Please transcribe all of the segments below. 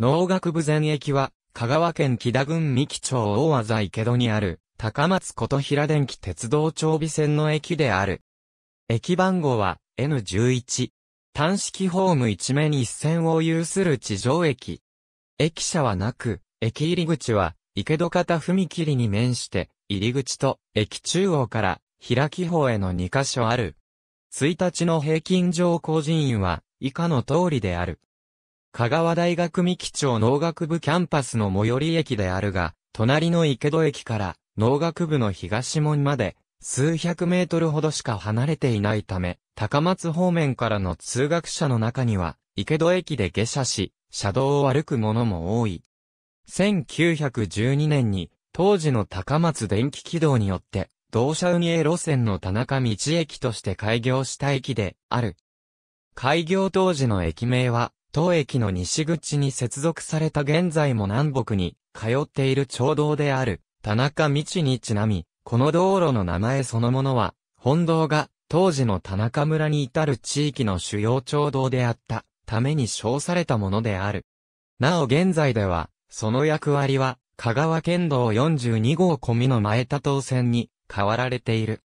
農学部前駅は、香川県木田郡三木町大和池戸にある、高松琴平電気鉄道長備線の駅である。駅番号は N11。単式ホーム一面一線を有する地上駅。駅舎はなく、駅入り口は、池戸方踏切に面して、入り口と駅中央から開き方への2箇所ある。1日の平均乗降人員は以下の通りである。香川大学三木町農学部キャンパスの最寄り駅であるが、隣の池戸駅から農学部の東門まで数百メートルほどしか離れていないため、高松方面からの通学者の中には、池戸駅で下車し、車道を歩く者も多い。1912年に、当時の高松電気軌道によって、同社運営路線の田中道駅として開業した駅である。開業当時の駅名は、当駅の西口に接続された現在も南北に通っている町道である田中道にちなみ、この道路の名前そのものは、本道が当時の田中村に至る地域の主要町道であったために称されたものである。なお現在では、その役割は、香川県道42号込みの前田東線に変わられている。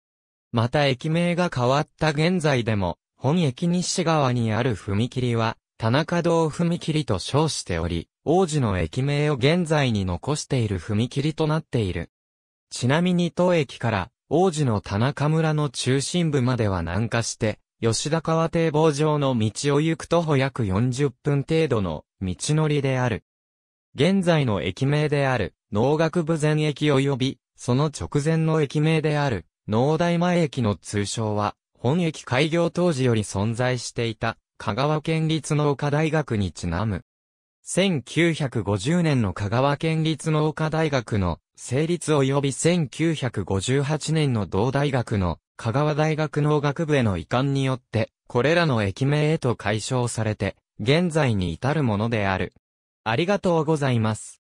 また駅名が変わった現在でも、本駅西側にある踏切は、田中堂踏切と称しており、王子の駅名を現在に残している踏切となっている。ちなみに当駅から王子の田中村の中心部までは南下して、吉田川堤防上の道を行く徒歩約40分程度の道のりである。現在の駅名である農学部前駅及び、その直前の駅名である農大前駅の通称は、本駅開業当時より存在していた香川県立農科大学にちなむ。1950年の香川県立農科大学の成立及び1958年の同大学の香川大学農学部への移管によって、これらの駅名へと解消されて、現在に至るものである。ありがとうございます。